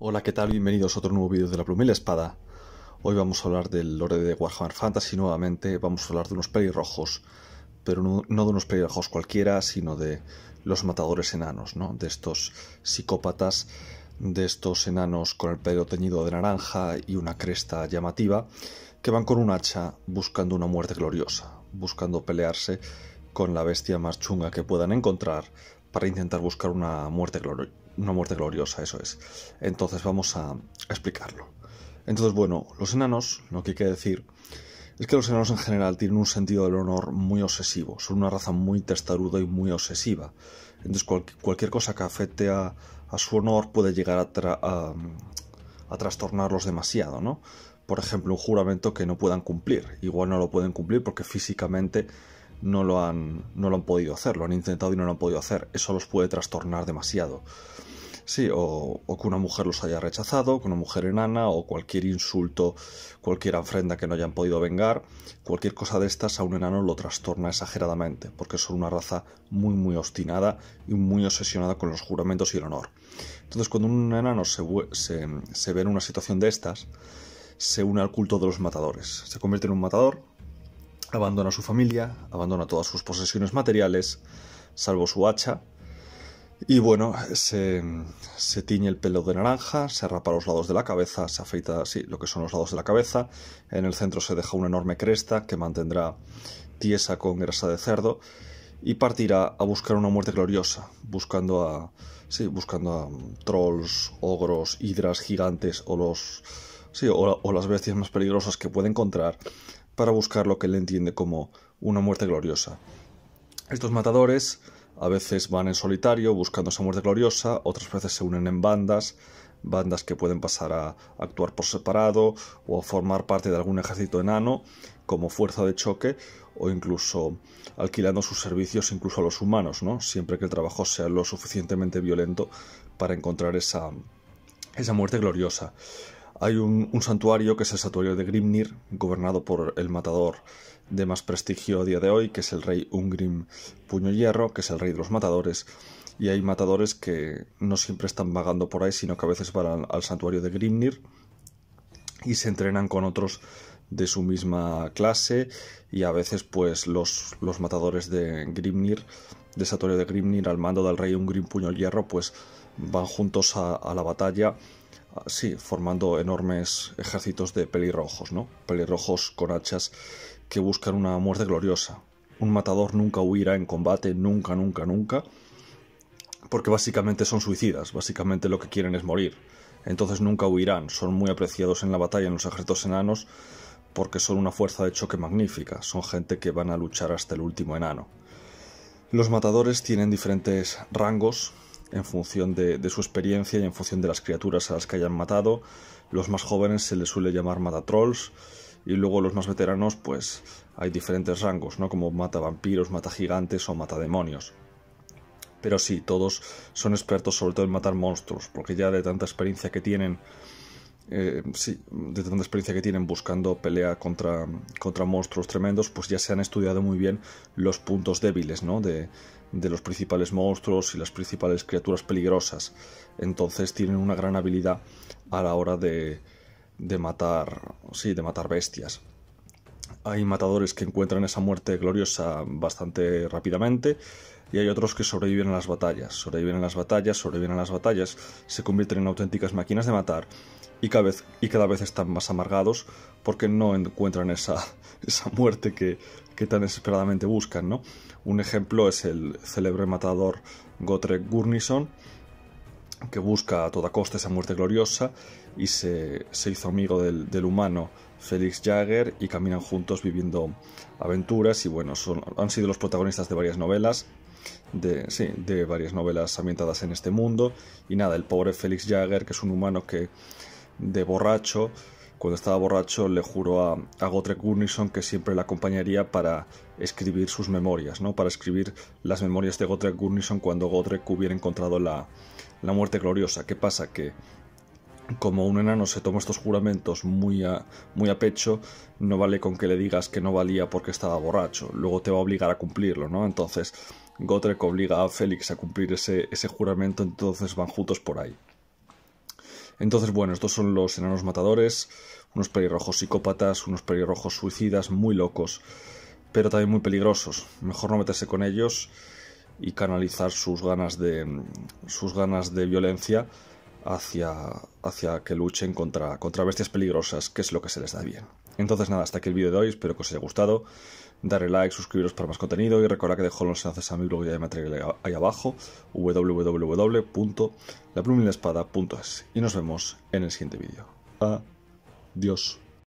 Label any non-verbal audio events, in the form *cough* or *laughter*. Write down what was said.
Hola, ¿qué tal? Bienvenidos a otro nuevo vídeo de La Pluma Espada. Hoy vamos a hablar del lore de Warhammer Fantasy nuevamente, vamos a hablar de unos pelirrojos, pero no, de unos pelirrojos cualquiera, sino de los matadores enanos, ¿no? De estos psicópatas, de estos enanos con el pelo teñido de naranja y una cresta llamativa, que van con un hacha buscando una muerte gloriosa, buscando pelearse con la bestia más chunga que puedan encontrar para intentar buscar una muerte gloriosa una muerte gloriosa, eso es. Entonces vamos a explicarlo. Entonces, bueno, los enanos, lo que hay que decir es que los enanos en general tienen un sentido del honor muy obsesivo, son una raza muy testaruda y muy obsesiva. Entonces, cualquier cosa que afecte a, su honor puede llegar a trastornarlos demasiado, ¿no? Por ejemplo, un juramento que no puedan cumplir. Igual no lo pueden cumplir porque físicamente no lo han, no lo han podido hacer, lo han intentado y no lo han podido hacer. Eso los puede trastornar demasiado. Sí, o, que una mujer los haya rechazado, que una mujer enana, o cualquier insulto, cualquier ofrenda que no hayan podido vengar, cualquier cosa de estas a un enano lo trastorna exageradamente, porque son una raza muy, muy obstinada y muy obsesionada con los juramentos y el honor. Entonces, cuando un enano se, se ve en una situación de estas, se une al culto de los matadores, se convierte en un matador Abandona a su familia, abandona todas sus posesiones materiales, salvo su hacha. Y bueno, se, se, tiñe el pelo de naranja, se arrapa los lados de la cabeza, se afeita, así lo que son los lados de la cabeza. En el centro se deja una enorme cresta que mantendrá tiesa con grasa de cerdo y partirá a buscar una muerte gloriosa, buscando a, sí, buscando a mm, trolls, ogros, hidras gigantes o los, sí, o las bestias más peligrosas que puede encontrar para buscar lo que él entiende como una muerte gloriosa. Estos matadores a veces van en solitario buscando esa muerte gloriosa, otras veces se unen en bandas, bandas que pueden pasar a actuar por separado o formar parte de algún ejército enano como fuerza de choque o incluso alquilando sus servicios incluso a los humanos, ¿no? Siempre que el trabajo sea lo suficientemente violento para encontrar esa, esa muerte gloriosa hay un, santuario que es el santuario de Grimnir, gobernado por el matador de más prestigio a día de hoy, que es el rey Ungrim Puño Hierro, que es el rey de los matadores. Y hay matadores que no siempre están vagando por ahí, sino que a veces van al, santuario de Grimnir y se entrenan con otros de su misma clase y a veces pues los, matadores de Grimnir, de santuario de Grimnir al mando del rey Ungrim Puño Hierro, pues van juntos a la batalla sí, formando enormes ejércitos de pelirrojos, ¿no? Pelirrojos con hachas que buscan una muerte gloriosa. Un matador nunca huirá en combate, nunca, nunca, nunca, porque básicamente son suicidas, básicamente lo que quieren es morir. Entonces nunca huirán, son muy apreciados en la batalla en los ejércitos enanos porque son una fuerza de choque magnífica, son gente que van a luchar hasta el último enano. Los matadores tienen diferentes rangos, en función de, su experiencia y en función de las criaturas a las que hayan matado. Los más jóvenes se les suele llamar matatrolls y luego los más veteranos pues hay diferentes rangos, ¿no? Como mata vampiros, mata gigantes o mata demonios. Pero sí, todos son expertos sobre todo en matar monstruos, porque ya de tanta experiencia que tienen eh, sí, de tanta experiencia que tienen buscando pelea contra, contra monstruos tremendos, pues ya se han estudiado muy bien los puntos débiles ¿no? de, de los principales monstruos y las principales criaturas peligrosas. Entonces tienen una gran habilidad a la hora de, de matar, sí, de matar bestias hay matadores que encuentran esa muerte gloriosa bastante rápidamente y hay otros que sobreviven a las batallas, sobreviven a las batallas, sobreviven a las batallas, se convierten en auténticas máquinas de matar y cada vez, y cada vez están más amargados porque no encuentran esa, *laughs* muerte que, tan desesperadamente buscan. ¿no? Un ejemplo es el célebre matador Gotrek Gurnison, que busca a toda costa esa muerte gloriosa y se, hizo amigo del humano Felix Jagger y caminan juntos viviendo aventuras y bueno, son, han sido los protagonistas de varias novelas, de, sí, de varias novelas ambientadas en este mundo y nada, el pobre Felix Jagger que es un humano que de borracho, cuando estaba borracho le juró a, a Gotrek Gunnison que siempre le acompañaría para escribir sus memorias, ¿no? para escribir las memorias de Gotrek Gunnison cuando Gotrek hubiera encontrado la, la muerte gloriosa. ¿Qué pasa? Que como un enano se toma estos juramentos muy a, muy a pecho, no vale con que le digas que no valía porque estaba borracho, luego te va a obligar a cumplirlo, ¿no? Entonces, Gotrek obliga a Félix a cumplir ese, juramento, entonces van juntos por ahí. Entonces, bueno, estos son los enanos matadores, unos pelirrojos psicópatas, unos pelirrojos suicidas, muy locos, pero también muy peligrosos. Mejor no meterse con ellos y canalizar sus ganas de, sus ganas de violencia hacia, hacia que luchen contra, contra bestias peligrosas, que es lo que se les da bien. Entonces nada, hasta aquí el vídeo de hoy, espero que os haya gustado. Darle like, suscribiros para más contenido y recordad que dejo los enlaces a mi blog y de material ahí abajo, www.laplumilespada.es. Y nos vemos en el siguiente vídeo. Adiós.